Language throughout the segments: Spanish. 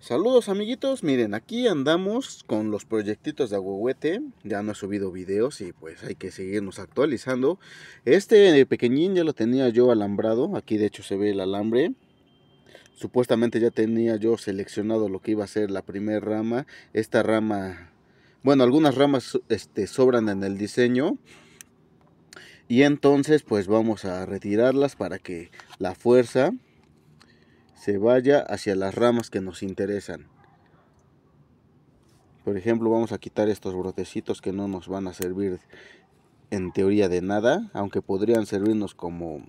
Saludos amiguitos, miren aquí andamos con los proyectitos de Agüehuete, ya no he subido videos y pues hay que seguirnos actualizando. Este pequeñín ya lo tenía yo alambrado, aquí de hecho se ve el alambre. Supuestamente ya tenía yo seleccionado lo que iba a ser la primera rama, esta rama, bueno algunas ramas este, sobran en el diseño. Y entonces pues vamos a retirarlas para que la fuerza se vaya hacia las ramas que nos interesan. Por ejemplo, vamos a quitar estos brotecitos que no nos van a servir en teoría de nada, aunque podrían servirnos como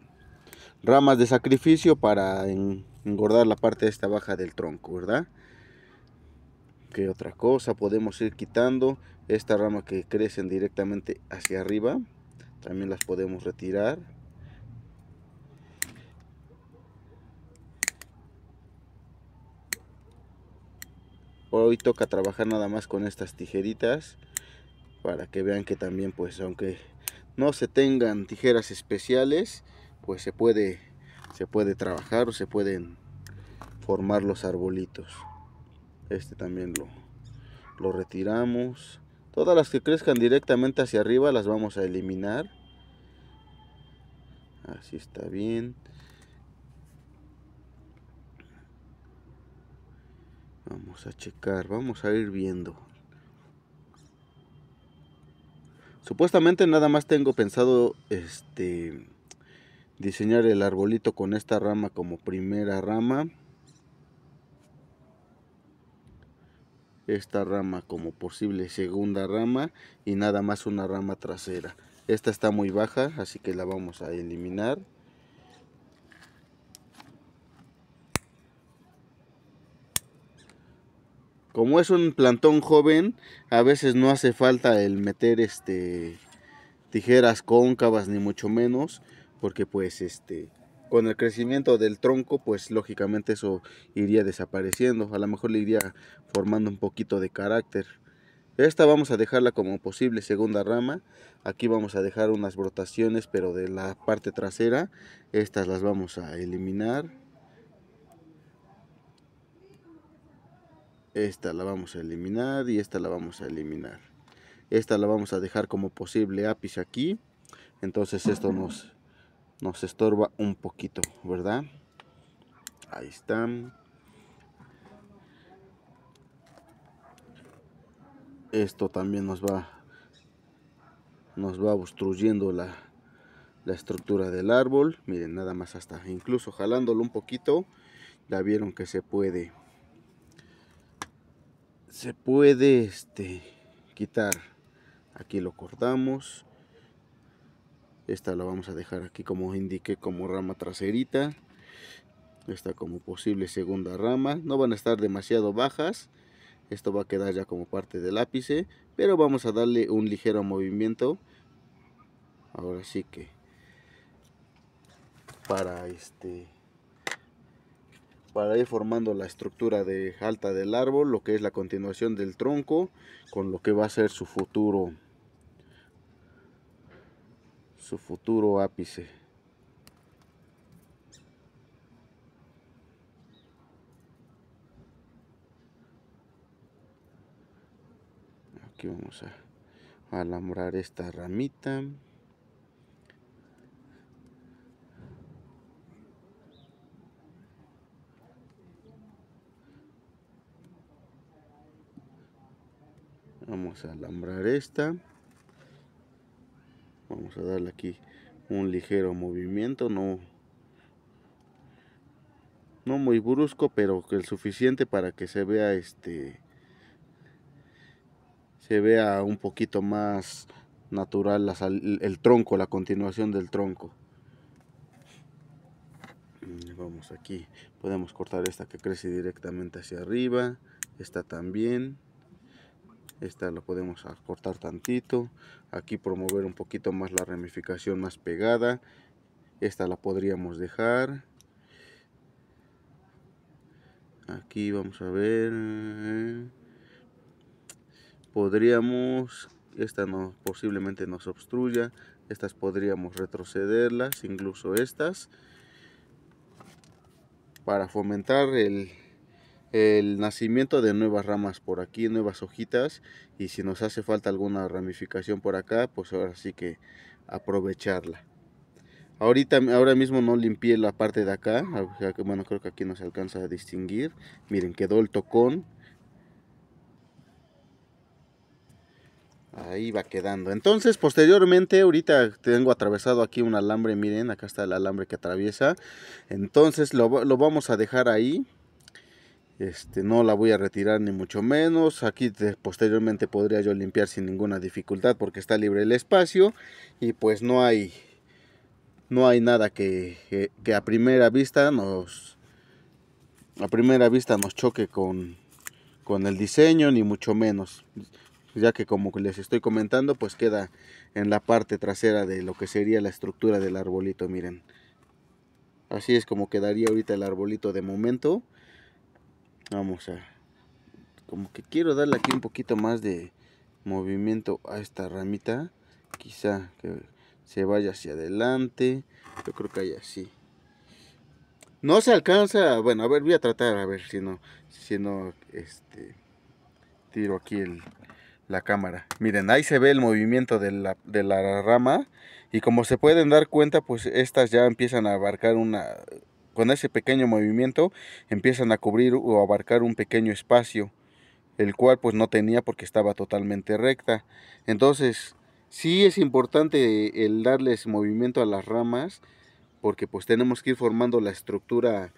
ramas de sacrificio para engordar la parte de esta baja del tronco, ¿verdad? ¿Qué otra cosa? Podemos ir quitando esta rama que crecen directamente hacia arriba, también las podemos retirar hoy toca trabajar nada más con estas tijeritas para que vean que también pues aunque no se tengan tijeras especiales pues se puede se puede trabajar o se pueden formar los arbolitos este también lo, lo retiramos todas las que crezcan directamente hacia arriba las vamos a eliminar así está bien Vamos a checar, vamos a ir viendo. Supuestamente nada más tengo pensado este diseñar el arbolito con esta rama como primera rama. Esta rama como posible segunda rama y nada más una rama trasera. Esta está muy baja, así que la vamos a eliminar. Como es un plantón joven, a veces no hace falta el meter este tijeras cóncavas ni mucho menos, porque pues este con el crecimiento del tronco, pues lógicamente eso iría desapareciendo, a lo mejor le iría formando un poquito de carácter. Esta vamos a dejarla como posible segunda rama. Aquí vamos a dejar unas brotaciones, pero de la parte trasera. Estas las vamos a eliminar. esta la vamos a eliminar y esta la vamos a eliminar. Esta la vamos a dejar como posible ápice aquí. Entonces esto nos, nos estorba un poquito, ¿verdad? Ahí están. Esto también nos va nos va obstruyendo la, la estructura del árbol. Miren, nada más hasta incluso jalándolo un poquito, ya vieron que se puede se puede este, quitar. Aquí lo cortamos. Esta la vamos a dejar aquí como indique como rama traserita. Esta como posible segunda rama. No van a estar demasiado bajas. Esto va a quedar ya como parte del ápice. Pero vamos a darle un ligero movimiento. Ahora sí que para este para ir formando la estructura de alta del árbol, lo que es la continuación del tronco, con lo que va a ser su futuro, su futuro ápice. Aquí vamos a alambrar esta ramita. vamos a alambrar esta vamos a darle aquí un ligero movimiento no no muy brusco pero el suficiente para que se vea este se vea un poquito más natural el tronco la continuación del tronco mm, vamos aquí podemos cortar esta que crece directamente hacia arriba esta también esta la podemos cortar tantito aquí promover un poquito más la ramificación más pegada esta la podríamos dejar aquí vamos a ver podríamos esta no posiblemente nos obstruya estas podríamos retrocederlas incluso estas para fomentar el el nacimiento de nuevas ramas por aquí, nuevas hojitas y si nos hace falta alguna ramificación por acá, pues ahora sí que aprovecharla. Ahorita, ahora mismo no limpié la parte de acá, bueno creo que aquí no se alcanza a distinguir, miren quedó el tocón. Ahí va quedando. Entonces, posteriormente, ahorita tengo atravesado aquí un alambre, miren, acá está el alambre que atraviesa. Entonces, lo, lo vamos a dejar ahí este, no la voy a retirar ni mucho menos. Aquí posteriormente podría yo limpiar sin ninguna dificultad porque está libre el espacio y pues no hay no hay nada que, a primera vista nos a primera vista nos choque con, con el diseño ni mucho menos ya que como les estoy comentando pues queda en la parte trasera de lo que sería la estructura del arbolito miren así es como quedaría ahorita el arbolito de momento vamos a como que quiero darle aquí un poquito más de movimiento a esta ramita quizá que se vaya hacia adelante yo creo que hay así no se alcanza bueno a ver voy a tratar a ver si no si no este tiro aquí el, la cámara miren ahí se ve el movimiento de la rama y como se pueden dar cuenta pues estas ya empiezan a abarcar una con ese pequeño movimiento empiezan a cubrir o abarcar un pequeño espacio, el cual pues no tenía porque estaba totalmente recta. Entonces, sí es importante el darles movimiento a las ramas porque pues tenemos que ir formando la estructura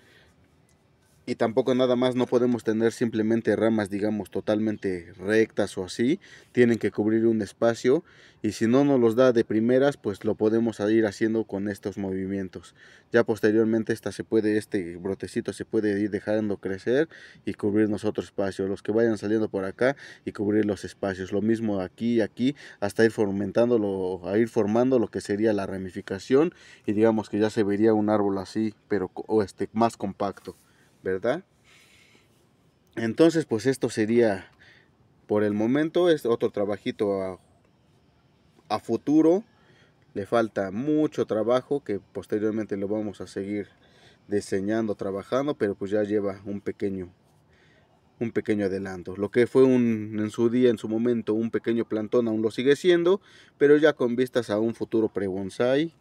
y tampoco nada más no podemos tener simplemente ramas digamos totalmente rectas o así tienen que cubrir un espacio y si no nos los da de primeras pues lo podemos ir haciendo con estos movimientos ya posteriormente esta se puede este brotecito se puede ir dejando crecer y cubrirnos otro espacio los que vayan saliendo por acá y cubrir los espacios lo mismo aquí y aquí hasta ir a ir formando lo que sería la ramificación y digamos que ya se vería un árbol así pero o este más compacto ¿verdad? Entonces, pues esto sería por el momento, es este, otro trabajito a, futuro. Le falta mucho trabajo que posteriormente lo vamos a seguir diseñando, trabajando, pero pues ya lleva un pequeño un pequeño adelanto. Lo que fue un, en su día, en su momento, un pequeño plantón aún lo sigue siendo, pero ya con vistas a un futuro pre-bonsai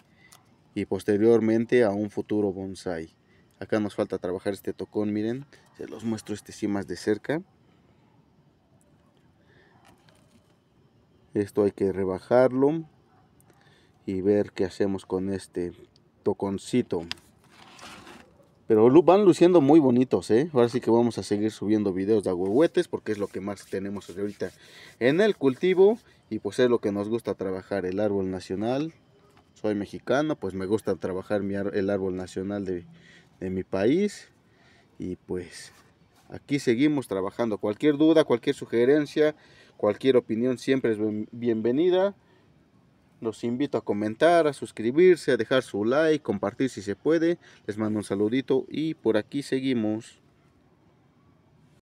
y posteriormente a un futuro bonsai. Acá nos falta trabajar este tocón, miren. Se los muestro este sí más de cerca. Esto hay que rebajarlo y ver qué hacemos con este toconcito. Pero van luciendo muy bonitos, ¿eh? Ahora sí que vamos a seguir subiendo videos de agüehuetes porque es lo que más tenemos ahorita en el cultivo. Y pues es lo que nos gusta trabajar, el árbol nacional. Soy mexicano, pues me gusta trabajar el árbol nacional de, en mi país. Y pues aquí seguimos trabajando. Cualquier duda, cualquier sugerencia, cualquier opinión siempre es bienvenida. Los invito a comentar, a suscribirse, a dejar su like, compartir si se puede. Les mando un saludito y por aquí seguimos.